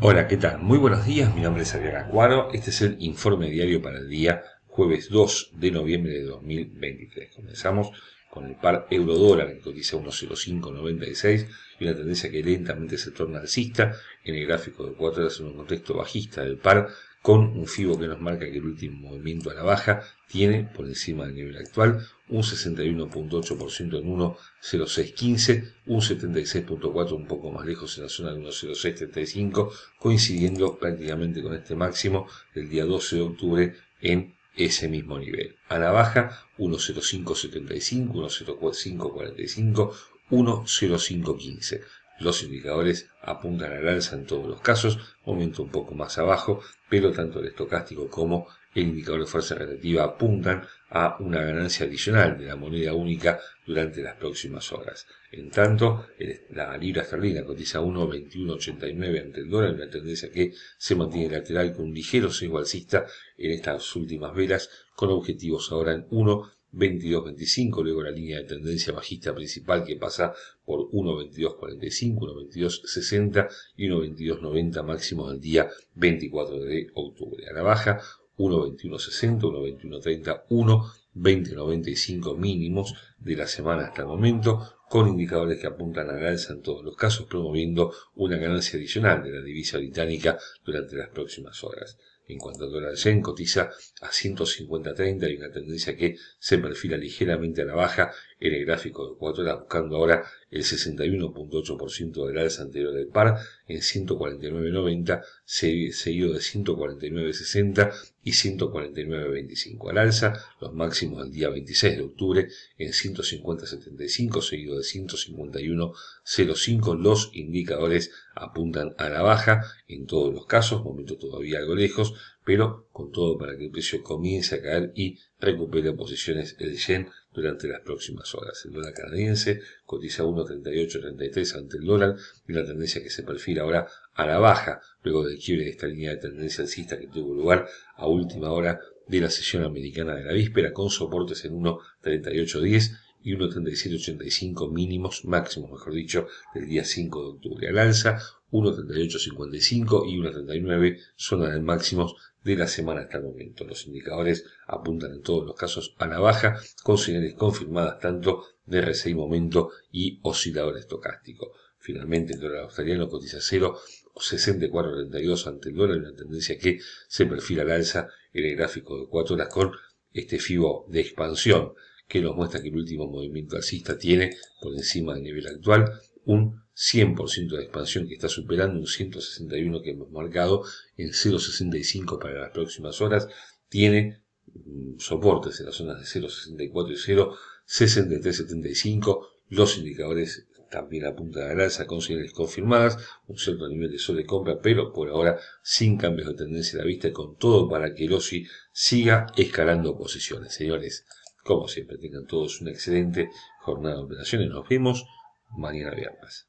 Hola, ¿qué tal? Muy buenos días, mi nombre es Adrián Acuaro, este es el informe diario para el día jueves 2 de noviembre de 2023. Comenzamos con el par euro-dólar que cotiza 1.0596 y una tendencia que lentamente se torna alcista en el gráfico de 4 horas en un contexto bajista del par con un FIBO que nos marca que el último movimiento a la baja tiene, por encima del nivel actual, un 61.8% en 1.0615, un 76.4% un poco más lejos en la zona de 1.0635, coincidiendo prácticamente con este máximo del día 12 de octubre en ese mismo nivel. A la baja, 1.0575, 1.0545, 1.0515. Los indicadores apuntan la alza en todos los casos, momento un poco más abajo, pero tanto el estocástico como el indicador de fuerza relativa apuntan a una ganancia adicional de la moneda única durante las próximas horas. En tanto, la libra esterlina cotiza 1,2189 ante el dólar, una tendencia que se mantiene lateral con un ligero sesgo alcista en estas últimas velas, con objetivos ahora en 1 22.25, luego la línea de tendencia bajista principal que pasa por 1.22.45, 1.22.60 y 1.22.90 máximos del día 24 de octubre. A la baja 1.21.60, 1.21.30, 1.20.95 mínimos de la semana hasta el momento, con indicadores que apuntan la alza en todos los casos, promoviendo una ganancia adicional de la divisa británica durante las próximas horas. En cuanto al dólar yen cotiza a 150.30, y una tendencia que se perfila ligeramente a la baja en el gráfico de 4 horas, buscando ahora el 61.8% del alza anterior del par en 149.90, seguido de 149.60 y 149.25 al alza, los máximos del día 26 de octubre en 150.75, seguido de 151.05. Los indicadores apuntan a la baja en todos los casos, momento todavía algo lejos, pero con todo para que el precio comience a caer y recupere posiciones el yen durante las próximas horas. El dólar canadiense cotiza 1.3833 ante el dólar y la tendencia que se perfila ahora a la baja, luego del quiebre de esta línea de tendencia alcista que tuvo lugar a última hora de la sesión americana de la víspera, con soportes en 1.3810 y 1.3785 mínimos, máximos mejor dicho, del día 5 de octubre. Al 1.3855 y 1.39 zona de máximos de la semana hasta el momento. Los indicadores apuntan en todos los casos a la baja, con señales confirmadas tanto de RSI momento y oscilador estocástico. Finalmente, el dólar australiano cotiza 0.6432 ante el dólar, una tendencia que se perfila al alza en el gráfico de 4 horas con este FIBO de expansión que nos muestra que el último movimiento alcista tiene por encima del nivel actual un 100% de expansión que está superando un 161 que hemos marcado en 0.65 para las próximas horas. Tiene mm, soportes en las zonas de 0.64 y 0.6375. Los indicadores también apuntan a la alza con señales confirmadas, un cierto nivel de sol de compra, pero por ahora sin cambios de tendencia a la vista, y con todo para que el OSI siga escalando posiciones. Señores, como siempre, tengan todos una excelente jornada de operaciones. Nos vemos mañana viernes.